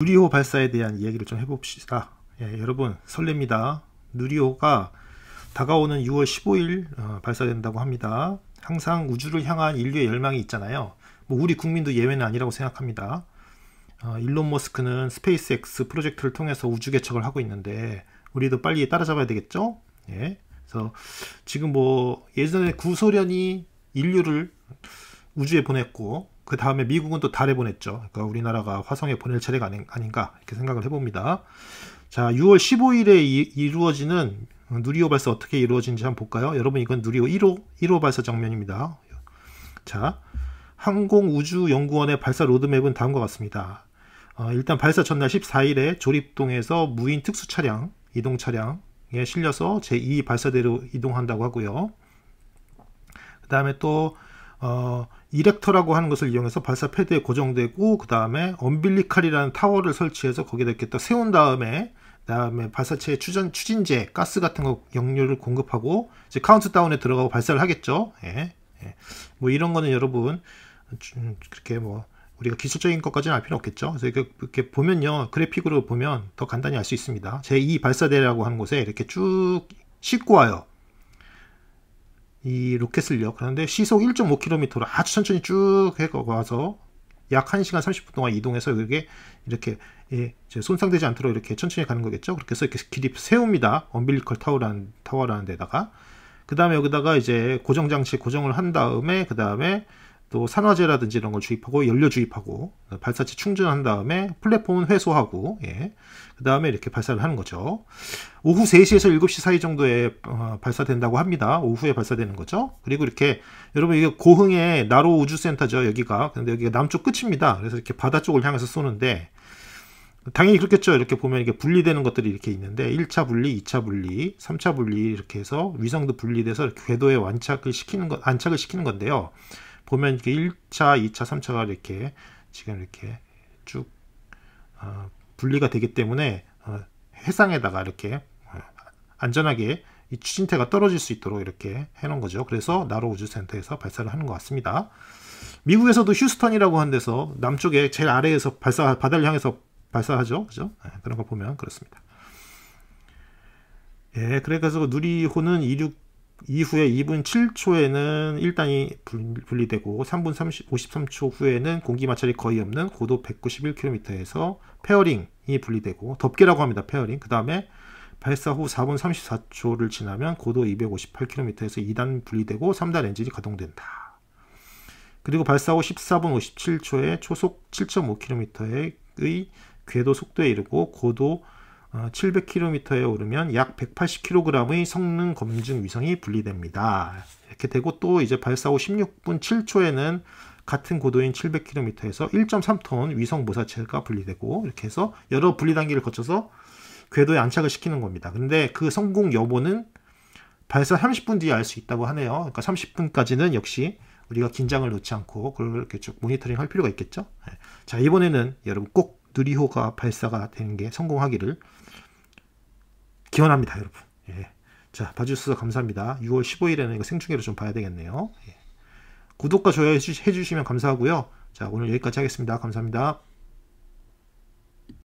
누리호 발사에 대한 이야기를 좀 해봅시다. 예, 여러분 설렙니다. 누리호가 다가오는 6월 15일 어, 발사된다고 합니다. 항상 우주를 향한 인류의 열망이 있잖아요. 뭐 우리 국민도 예외는 아니라고 생각합니다. 어, 일론 머스크는 스페이스X 프로젝트를 통해서 우주 개척을 하고 있는데 우리도 빨리 따라잡아야 되겠죠? 예. 그래서 지금 뭐 예전에 구소련이 인류를 우주에 보냈고 그 다음에 미국은 또 달에 보냈죠. 그러니까 우리나라가 화성에 보낼 차례가 아닌, 아닌가 이렇게 생각을 해봅니다. 자, 6월 15일에 이, 루어지는 누리호 발사 어떻게 이루어진지 한번 볼까요? 여러분 이건 누리호 1호 1호 발사 장면입니다. 자, 항공우주연구원의 발사 로드맵은 다음과 같습니다. 어, 일단 발사 전날 14일에 조립동에서 무인 특수 차량 이동 차량에 실려서 제2 발사대로 이동한다고 하고요. 그 다음에 또 어, 이렉터라고 하는 것을 이용해서 발사 패드에 고정되고 그 다음에 엄빌리칼이라는 타워를 설치해서 거기다 이렇게 딱 세운 다음에 그 다음에 발사체의 추진, 추진제 가스 같은 거 역류를 공급하고 이제 카운트다운에 들어가고 발사를 하겠죠. 예. 예. 뭐 이런 거는 여러분 좀 그렇게 뭐 우리가 기술적인 것까지는 알 필요 없겠죠. 그래서 이렇게, 이렇게 보면요 그래픽으로 보면 더 간단히 알 수 있습니다. 제2 발사대라고 하는 곳에 이렇게 쭉 싣고 와요. 이로켓을요 그런데 시속 1.5km로 아주 천천히 쭉 해가서 약 1시간 30분 동안 이동해서 이게 이렇게 예, 손상되지 않도록 이렇게 천천히 가는 거겠죠. 그렇게 해서 이렇게 길이 세웁니다. 언빌리컬 타워라는, 타워라는 데다가. 그 다음에 여기다가 이제 고정장치 고정을 한 다음에, 그 다음에 또 산화제라든지 이런 걸 주입하고 연료 주입하고 발사체 충전한 다음에 플랫폼은 회수하고 예. 그 다음에 이렇게 발사를 하는 거죠. 오후 3시에서 7시 사이 정도에 어, 발사된다고 합니다. 오후에 발사되는 거죠. 그리고 이렇게 여러분 이게 고흥의 나로 우주센터죠. 여기가 근데 여기가 남쪽 끝입니다. 그래서 이렇게 바다 쪽을 향해서 쏘는데 당연히 그렇겠죠. 이렇게 보면 이게 분리되는 것들이 이렇게 있는데 1차 분리, 2차 분리, 3차 분리 이렇게 해서 위성도 분리돼서 궤도에 완착을 시키는 것 안착을 시키는 건데요. 보면 이렇게 1차, 2차, 3차가 이렇게 지금 이렇게 쭉 어, 분리가 되기 때문에 어, 해상에다가 이렇게 어, 안전하게 이 추진태가 떨어질 수 있도록 이렇게 해놓은 거죠. 그래서 나로 우주센터에서 발사를 하는 것 같습니다. 미국에서도 휴스턴이라고 하는 데서 남쪽에 제일 아래에서 발사 바다를 향해서 발사하죠. 그죠? 네, 그런 걸 보면 그렇습니다. 예, 그래가지고 누리호는 26 이후에 2분 7초에는 1단이 분리되고 3분 30, 53초 후에는 공기 마찰이 거의 없는 고도 191km에서 페어링이 분리되고 덮개라고 합니다. 페어링. 그 다음에 발사 후 4분 34초를 지나면 고도 258km에서 2단 분리되고 3단 엔진이 가동된다. 그리고 발사 후 14분 57초에 초속 7.5km의 궤도 속도에 이르고 고도 700km에 어, 오르면 약 180kg의 성능 검증 위성이 분리됩니다. 이렇게 되고 또 이제 발사 후 16분 7초에는 같은 고도인 700km에서 1.3톤 위성 모사체가 분리되고 이렇게 해서 여러 분리 단계를 거쳐서 궤도에 안착을 시키는 겁니다. 근데 그 성공 여부는 발사 30분 뒤에 알 수 있다고 하네요. 그러니까 30분까지는 역시 우리가 긴장을 놓지 않고 그걸 이렇게 쭉 모니터링 할 필요가 있겠죠. 네. 자, 이번에는 여러분 꼭 누리호가 발사가 되는 게 성공하기를 기원합니다, 여러분. 예. 자, 봐주셔서 감사합니다. 6월 15일에는 이거 생중계를좀 봐야 되겠네요. 예. 구독과 좋아요 해주시면 감사하고요. 자, 오늘 여기까지 하겠습니다. 감사합니다.